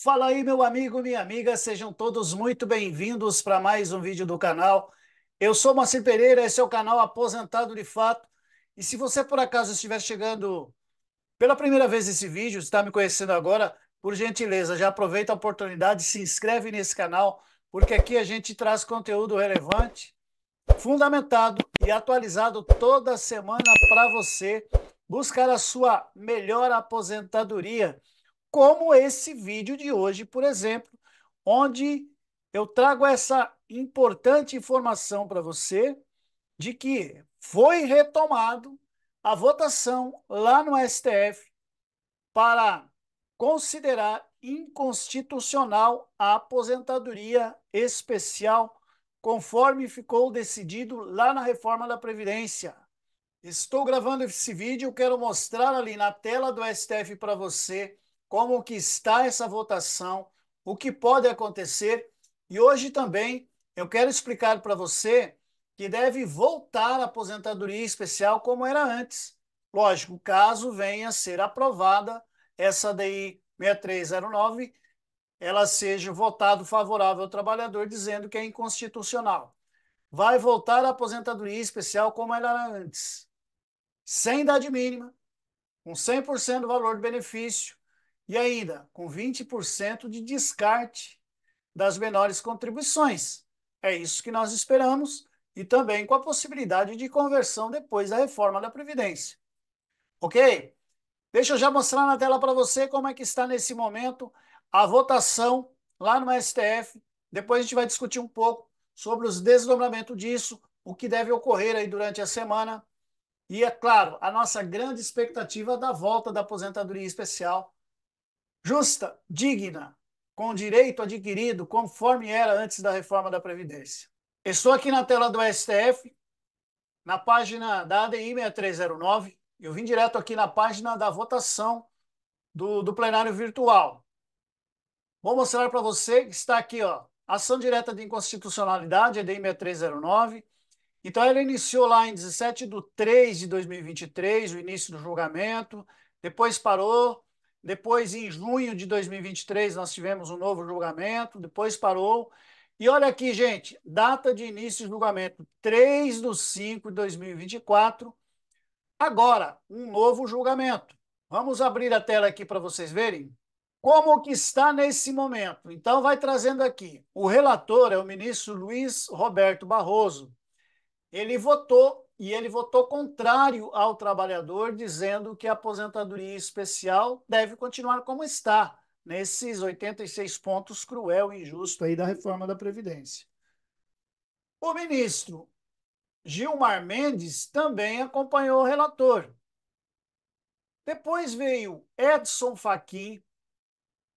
Fala aí, meu amigo, minha amiga, sejam todos muito bem-vindos para mais um vídeo do canal. Eu sou Marcelo Pereira, esse é o canal Aposentado de Fato. E se você por acaso estiver chegando pela primeira vez esse vídeo, está me conhecendo agora, por gentileza, já aproveita a oportunidade, se inscreve nesse canal, porque aqui a gente traz conteúdo relevante, fundamentado e atualizado toda semana para você buscar a sua melhor aposentadoria como esse vídeo de hoje, por exemplo, onde eu trago essa importante informação para você de que foi retomado a votação lá no STF para considerar inconstitucional a aposentadoria especial, conforme ficou decidido lá na reforma da Previdência. Estou gravando esse vídeo, quero mostrar ali na tela do STF para você como que está essa votação, o que pode acontecer. E hoje também eu quero explicar para você que deve voltar a aposentadoria especial como era antes. Lógico, caso venha a ser aprovada essa DI 6309, ela seja votada favorável ao trabalhador, dizendo que é inconstitucional. Vai voltar a aposentadoria especial como era antes, sem idade mínima, com 100% do valor do benefício, e ainda com 20% de descarte das menores contribuições. É isso que nós esperamos e também com a possibilidade de conversão depois da reforma da Previdência. Ok? Deixa eu já mostrar na tela para você como é que está nesse momento a votação lá no STF. Depois a gente vai discutir um pouco sobre os desdobramentos disso, o que deve ocorrer aí durante a semana. E, é claro, a nossa grande expectativa da volta da aposentadoria especial justa, digna, com direito adquirido, conforme era antes da reforma da Previdência. Estou aqui na tela do STF, na página da ADI 6309, eu vim direto aqui na página da votação do, do plenário virtual. Vou mostrar para você que está aqui, ó, ação direta de inconstitucionalidade, ADI 6309. Então, ela iniciou lá em 17 de 3 de 2023, o início do julgamento, depois parou, depois, em junho de 2023, nós tivemos um novo julgamento, depois parou. E olha aqui, gente, data de início de julgamento, 3 de 5 de 2024. Agora, um novo julgamento. Vamos abrir a tela aqui para vocês verem como que está nesse momento. Então, vai trazendo aqui. O relator é o ministro Luiz Roberto Barroso. Ele votou e ele votou contrário ao trabalhador, dizendo que a aposentadoria especial deve continuar como está, nesses 86 pontos cruel e injusto aí da reforma da Previdência. O ministro Gilmar Mendes também acompanhou o relator. Depois veio Edson Fachin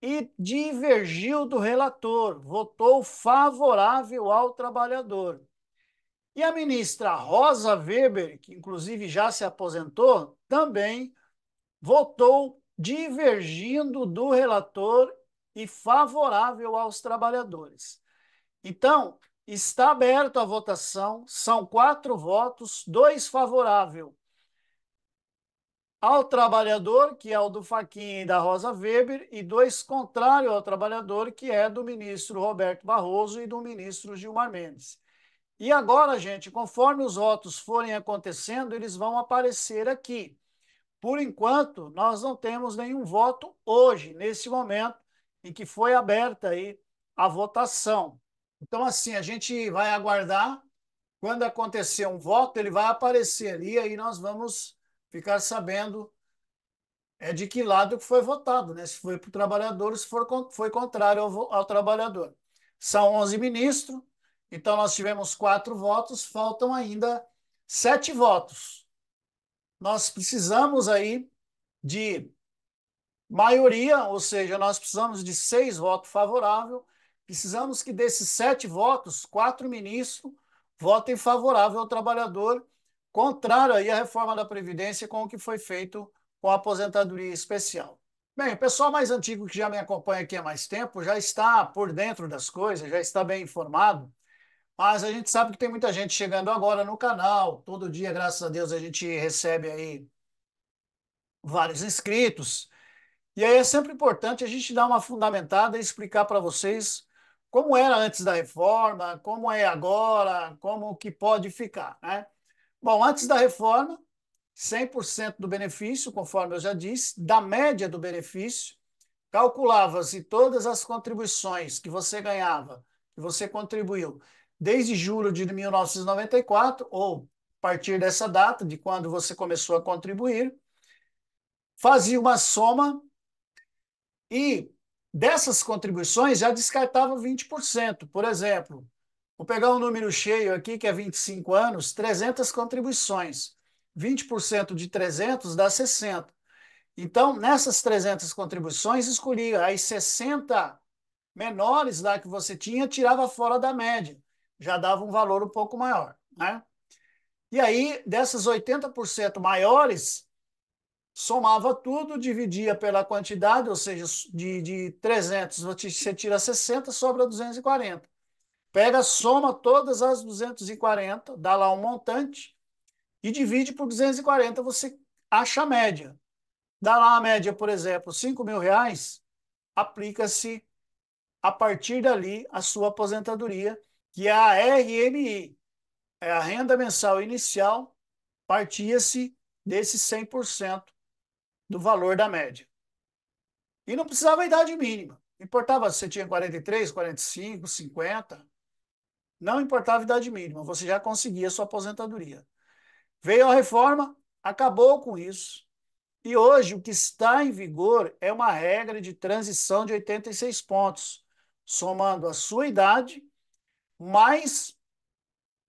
e divergiu do relator, votou favorável ao trabalhador. E a ministra Rosa Weber, que inclusive já se aposentou, também votou divergindo do relator e favorável aos trabalhadores. Então, está aberta a votação, são quatro votos, dois favorável ao trabalhador, que é o do Faquinha e da Rosa Weber, e dois contrário ao trabalhador, que é do ministro Roberto Barroso e do ministro Gilmar Mendes. E agora, gente, conforme os votos forem acontecendo, eles vão aparecer aqui. Por enquanto, nós não temos nenhum voto hoje, nesse momento em que foi aberta aí a votação. Então, assim, a gente vai aguardar. Quando acontecer um voto, ele vai aparecer ali, aí nós vamos ficar sabendo é de que lado que foi votado, né? se foi para o trabalhador, se for, foi contrário ao, ao trabalhador. São 11 ministros, então, nós tivemos quatro votos, faltam ainda sete votos. Nós precisamos aí de maioria, ou seja, nós precisamos de seis votos favoráveis. Precisamos que desses sete votos, quatro ministros votem favorável ao trabalhador, contrário aí à reforma da Previdência com o que foi feito com a aposentadoria especial. Bem, o pessoal mais antigo que já me acompanha aqui há mais tempo já está por dentro das coisas, já está bem informado. Mas a gente sabe que tem muita gente chegando agora no canal. Todo dia, graças a Deus, a gente recebe aí vários inscritos. E aí é sempre importante a gente dar uma fundamentada e explicar para vocês como era antes da reforma, como é agora, como que pode ficar, né? Bom, antes da reforma, 100% do benefício, conforme eu já disse, da média do benefício, calculava-se todas as contribuições que você ganhava, que você contribuiu, desde julho de 1994, ou a partir dessa data, de quando você começou a contribuir, fazia uma soma e dessas contribuições já descartava 20%. Por exemplo, vou pegar um número cheio aqui, que é 25 anos, 300 contribuições. 20% de 300 dá 60. Então, nessas 300 contribuições, escolhia as 60 menores lá que você tinha, tirava fora da média já dava um valor um pouco maior. Né? E aí, dessas 80% maiores, somava tudo, dividia pela quantidade, ou seja, de, de 300 você tira 60, sobra 240. Pega, soma todas as 240, dá lá um montante e divide por 240, você acha a média. Dá lá a média, por exemplo, 5 mil reais, aplica-se a partir dali a sua aposentadoria que a RMI, é, a renda mensal inicial, partia-se desse 100% do valor da média. E não precisava a idade mínima. Importava se você tinha 43, 45, 50. Não importava a idade mínima, você já conseguia a sua aposentadoria. Veio a reforma, acabou com isso. E hoje o que está em vigor é uma regra de transição de 86 pontos, somando a sua idade mais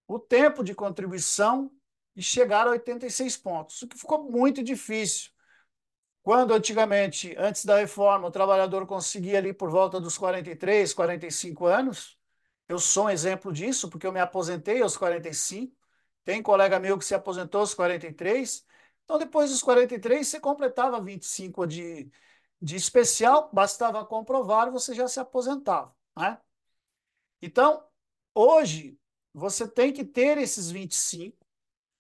o tempo de contribuição e chegar a 86 pontos, o que ficou muito difícil. Quando antigamente, antes da reforma, o trabalhador conseguia ali por volta dos 43, 45 anos, eu sou um exemplo disso, porque eu me aposentei aos 45, tem colega meu que se aposentou aos 43, então depois dos 43 você completava 25 de, de especial, bastava comprovar, você já se aposentava. Né? Então, Hoje, você tem que ter esses 25,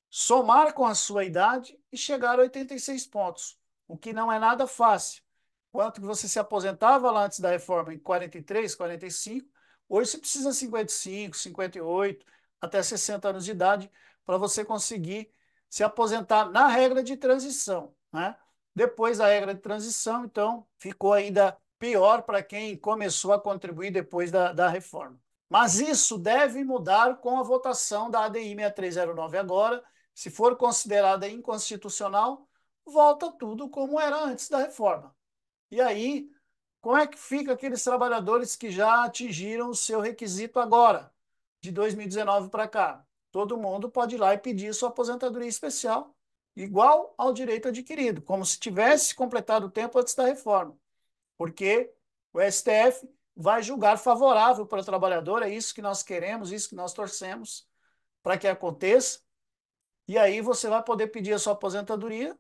somar com a sua idade e chegar a 86 pontos, o que não é nada fácil. Quanto que você se aposentava lá antes da reforma em 43, 45, hoje você precisa 55, 58, até 60 anos de idade para você conseguir se aposentar na regra de transição, né? Depois da regra de transição, então, ficou ainda pior para quem começou a contribuir depois da, da reforma. Mas isso deve mudar com a votação da ADI 6309 agora. Se for considerada inconstitucional, volta tudo como era antes da reforma. E aí, como é que fica aqueles trabalhadores que já atingiram o seu requisito agora, de 2019 para cá? Todo mundo pode ir lá e pedir sua aposentadoria especial, igual ao direito adquirido, como se tivesse completado o tempo antes da reforma. Porque o STF vai julgar favorável para o trabalhador. É isso que nós queremos, isso que nós torcemos para que aconteça. E aí você vai poder pedir a sua aposentadoria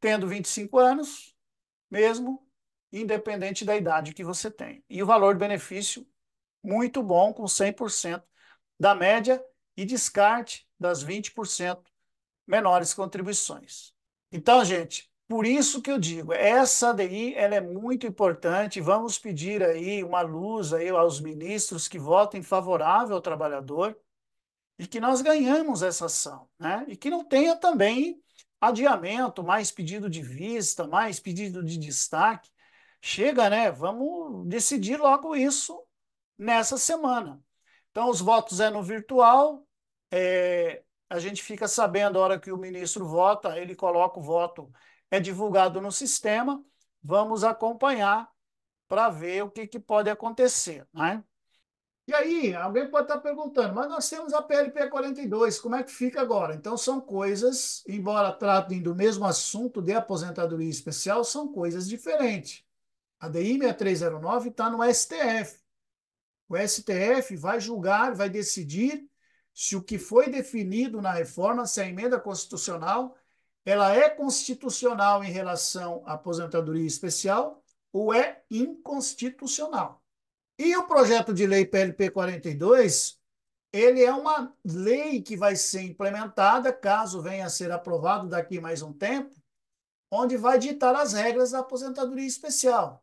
tendo 25 anos, mesmo independente da idade que você tem. E o valor de benefício muito bom, com 100% da média e descarte das 20% menores contribuições. Então, gente, por isso que eu digo, essa ADI ela é muito importante. Vamos pedir aí uma luz aí aos ministros que votem favorável ao trabalhador e que nós ganhamos essa ação, né? E que não tenha também adiamento, mais pedido de vista, mais pedido de destaque. Chega, né? Vamos decidir logo isso nessa semana. Então, os votos é no virtual, é, a gente fica sabendo a hora que o ministro vota, ele coloca o voto é divulgado no sistema, vamos acompanhar para ver o que, que pode acontecer. Né? E aí, alguém pode estar tá perguntando, mas nós temos a PLP 42, como é que fica agora? Então, são coisas, embora tratem do mesmo assunto de aposentadoria especial, são coisas diferentes. A DI 6309 está no STF. O STF vai julgar, vai decidir se o que foi definido na reforma, se a emenda constitucional ela é constitucional em relação à aposentadoria especial ou é inconstitucional. E o projeto de lei PLP 42, ele é uma lei que vai ser implementada, caso venha a ser aprovado daqui mais um tempo, onde vai ditar as regras da aposentadoria especial.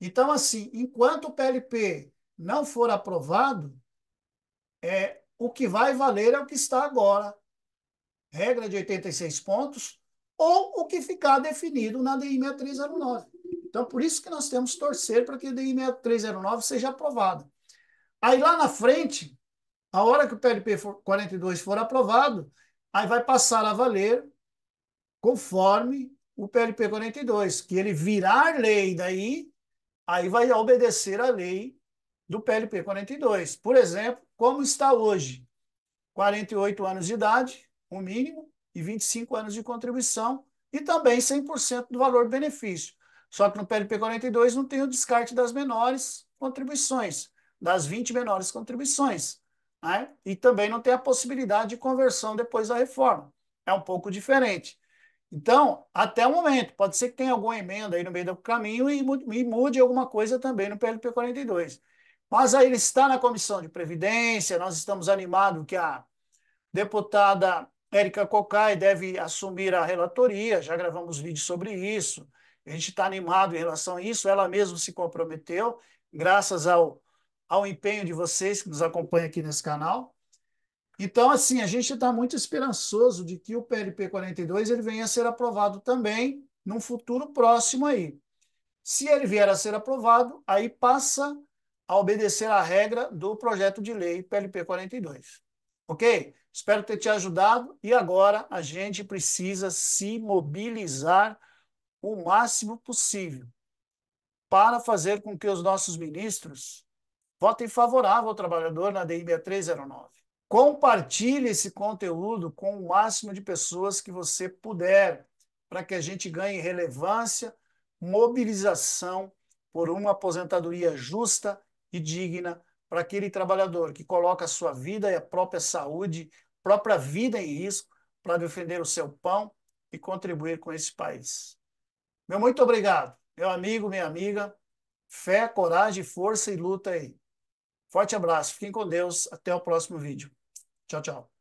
Então, assim, enquanto o PLP não for aprovado, é, o que vai valer é o que está agora, regra de 86 pontos, ou o que ficar definido na DI 6309. Então, por isso que nós temos que torcer para que a DI 6309 seja aprovada. Aí, lá na frente, a hora que o PLP 42 for aprovado, aí vai passar a valer conforme o PLP 42, que ele virar lei daí, aí vai obedecer a lei do PLP 42. Por exemplo, como está hoje? 48 anos de idade, o um mínimo, e 25 anos de contribuição, e também 100% do valor do benefício. Só que no PLP 42 não tem o descarte das menores contribuições, das 20 menores contribuições. Né? E também não tem a possibilidade de conversão depois da reforma. É um pouco diferente. Então, até o momento, pode ser que tenha alguma emenda aí no meio do caminho e mude alguma coisa também no PLP 42. Mas aí ele está na comissão de previdência, nós estamos animados que a deputada Érica Cocai deve assumir a relatoria, já gravamos vídeo sobre isso. A gente está animado em relação a isso, ela mesma se comprometeu, graças ao, ao empenho de vocês que nos acompanham aqui nesse canal. Então, assim, a gente está muito esperançoso de que o PLP 42 ele venha a ser aprovado também num futuro próximo aí. Se ele vier a ser aprovado, aí passa a obedecer à regra do projeto de lei PLP 42. Ok? Espero ter te ajudado e agora a gente precisa se mobilizar o máximo possível para fazer com que os nossos ministros votem favorável ao trabalhador na DI 6309. Compartilhe esse conteúdo com o máximo de pessoas que você puder, para que a gente ganhe relevância, mobilização por uma aposentadoria justa e digna para aquele trabalhador que coloca a sua vida e a própria saúde, própria vida em risco para defender o seu pão e contribuir com esse país. Meu muito obrigado, meu amigo, minha amiga. Fé, coragem, força e luta aí. Forte abraço, fiquem com Deus, até o próximo vídeo. Tchau, tchau.